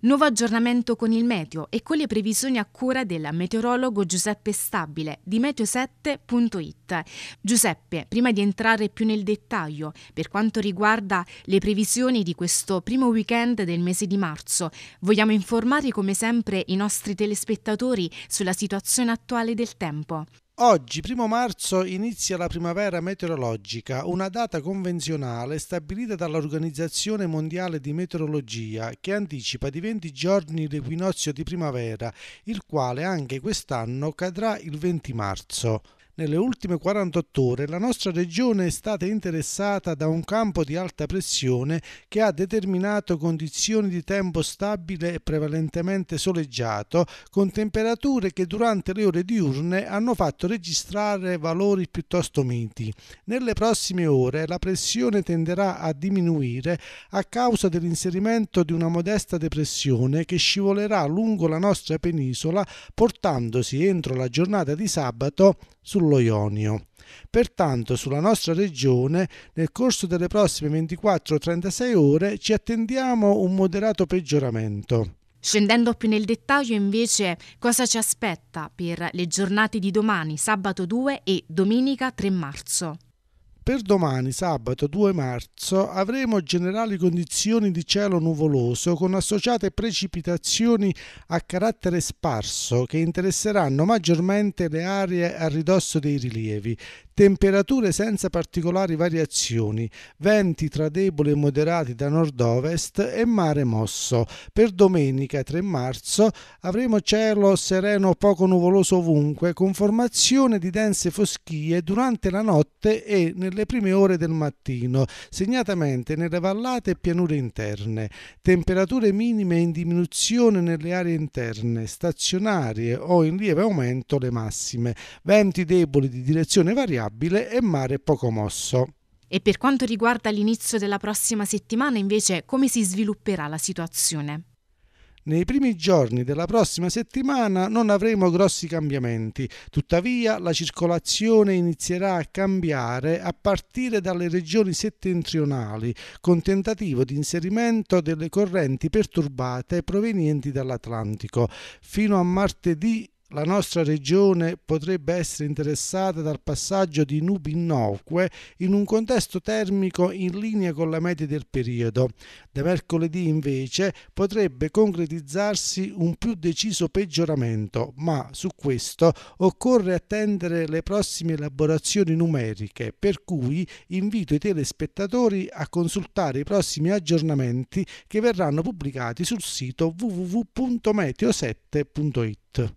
Nuovo aggiornamento con il meteo e con le previsioni a cura del meteorologo Giuseppe Stabile di meteo7.it. Giuseppe, prima di entrare più nel dettaglio per quanto riguarda le previsioni di questo primo weekend del mese di marzo, vogliamo informare come sempre i nostri telespettatori sulla situazione attuale del tempo. Oggi, primo marzo, inizia la primavera meteorologica, una data convenzionale stabilita dall'Organizzazione Mondiale di Meteorologia che anticipa di 20 giorni l'equinozio di primavera, il quale anche quest'anno cadrà il 20 marzo. Nelle ultime 48 ore la nostra regione è stata interessata da un campo di alta pressione che ha determinato condizioni di tempo stabile e prevalentemente soleggiato, con temperature che durante le ore diurne hanno fatto registrare valori piuttosto miti. Nelle prossime ore la pressione tenderà a diminuire a causa dell'inserimento di una modesta depressione che scivolerà lungo la nostra penisola portandosi entro la giornata di sabato sulla sull'Abrullo Ionio. Pertanto sulla nostra regione nel corso delle prossime 24-36 ore ci attendiamo un moderato peggioramento. Scendendo più nel dettaglio invece cosa ci aspetta per le giornate di domani, sabato 2 e domenica 3 marzo. Per domani, sabato 2 marzo, avremo generali condizioni di cielo nuvoloso con associate precipitazioni a carattere sparso che interesseranno maggiormente le aree a ridosso dei rilievi, temperature senza particolari variazioni, venti tra deboli e moderati da nord-ovest e mare mosso. Per domenica 3 marzo avremo cielo sereno poco nuvoloso ovunque con formazione di dense foschie durante la notte e nelle le prime ore del mattino, segnatamente nelle vallate e pianure interne, temperature minime in diminuzione nelle aree interne, stazionarie o in lieve aumento le massime, venti deboli di direzione variabile e mare poco mosso. E per quanto riguarda l'inizio della prossima settimana, invece, come si svilupperà la situazione? Nei primi giorni della prossima settimana non avremo grossi cambiamenti, tuttavia la circolazione inizierà a cambiare a partire dalle regioni settentrionali, con tentativo di inserimento delle correnti perturbate provenienti dall'Atlantico. Fino a martedì la nostra regione potrebbe essere interessata dal passaggio di nubi innocue in un contesto termico in linea con la media del periodo. Da mercoledì invece potrebbe concretizzarsi un più deciso peggioramento, ma su questo occorre attendere le prossime elaborazioni numeriche, per cui invito i telespettatori a consultare i prossimi aggiornamenti che verranno pubblicati sul sito www.meteo7.it.